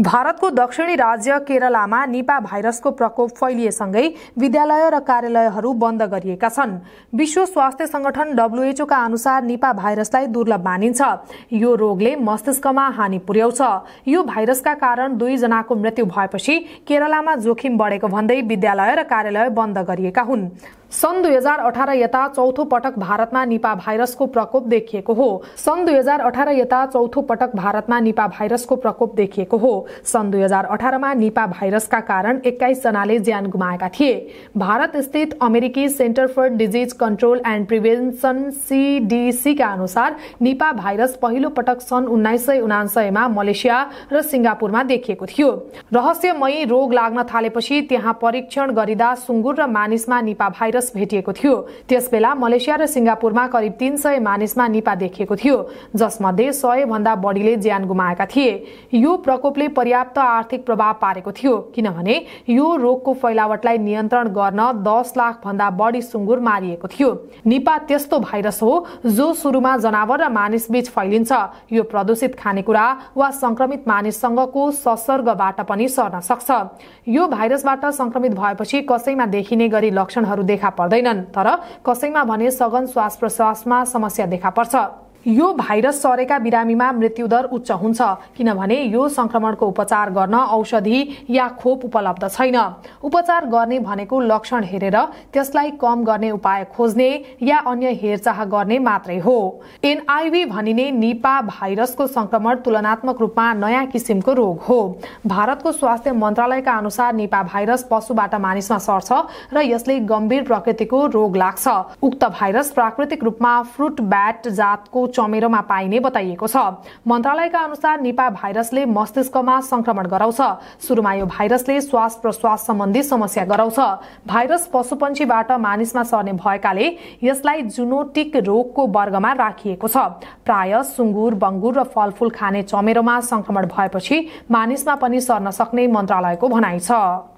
भारतको दक्षिणी राज्य केरलामा निपा भाइरसको प्रकोप फैलिएसँगै विद्यालय र कार्यालयहरू बन्द गरिएका छन् विश्व स्वास्थ्य संगठन डब्लुएचओका अनुसार निपा भाइरसलाई दुर्लभ मानिन्छ यो रोगले मस्तिष्कमा हानि पुर्याउँछ यो भाइरसका कारण दुईजनाको मृत्यु भएपछि केरलामा जोखिम बढेको भन्दै विद्यालय र कार्यालय बन्द गरिएका हुन् सन् दुई हजार अठार यता चौथो पटक भारतमा निपा भाइरसको प्रकोप देखिएको हो सन् दुई हजार अठार यता चौथो पटक भारतमा निपा भाइरसको प्रकोप देखिएको हो सन् दुई हजार अठारमा निपा भाइरसका कारण एक्काइस जनाले ज्यान गुमाएका थिए भारत स्थित अमेरिकी Centre for Disease Control and Prevention सिडिसीका अनुसार निपा भाइरस पहिलो पटक सन् उन्नाइस सय उनासयमा मलेसिया र सिङ्गापुरमा देखिएको थियो रहस्यमयी रोग लाग्न थालेपछि त्यहाँ परीक्षण गरिदा सुँगुर र मानिसमा निपा भाइरस भाइरस भेटिएको थियो त्यसबेला मलेसिया र सिङ्गापुरमा करिब तीन सय मानिसमा निपा देखिएको थियो जसमध्ये सय भन्दा बढीले ज्यान गुमाएका थिए यो प्रकोपले पर्याप्त आर्थिक प्रभाव पारेको थियो किनभने यो रोगको फैलावटलाई नियन्त्रण गर्न दस लाख भन्दा बढी सुँगुर मारिएको थियो निपा त्यस्तो भाइरस हो जो सुरुमा जनावर र मानिसबीच फैलिन्छ यो प्रदूषित खानेकुरा वा संक्रमित मानिससँगको ससर्गबाट पनि सर्न सक्छ यो भाइरसबाट संक्रमित भएपछि कसैमा देखिने गरी लक्षणहरू देखा पर्दैनन् तर कसैमा भने सघन श्वास प्रश्वासमा समस्या देखा पर्छ यो भाइरस सरेका बिरामीमा मृत्युदर उच्च हुन्छ किनभने यो संक्रमणको उपचार गर्न औषधि या खोप उपलब्ध छैन उपचार गर्ने भनेको लक्षण हेरेर त्यसलाई कम गर्ने उपाय खोज्ने या अन्य हेरचाह गर्ने मात्रै हो एनआइभी भनिने निपा भाइरसको संक्रमण तुलनात्मक रूपमा नयाँ किसिमको रोग हो भारतको स्वास्थ्य मन्त्रालयका अनुसार निपा भाइरस पशुबाट मानिसमा सर्छ र यसले गम्भीर प्रकृतिको रोग लाग्छ उक्त भाइरस प्राकृतिक रूपमा फ्रुट ब्याट जातको चमेरोमा पाइने बताइएको छ मन्त्रालयका अनुसार निपा भाइरसले मस्तिष्कमा संक्रमण गराउँछ सुरुमा यो भाइरसले श्वास प्रश्वास सम्बन्धी समस्या गराउँछ भाइरस पशुपन्छीबाट मानिसमा सर्ने भएकाले यसलाई जुनोटिक रोगको वर्गमा राखिएको छ प्राय सुँगुर बङ्गुर र फलफूल खाने चमेरोमा संक्रमण भएपछि मानिसमा पनि सर्न सक्ने मन्त्रालयको भनाइ छ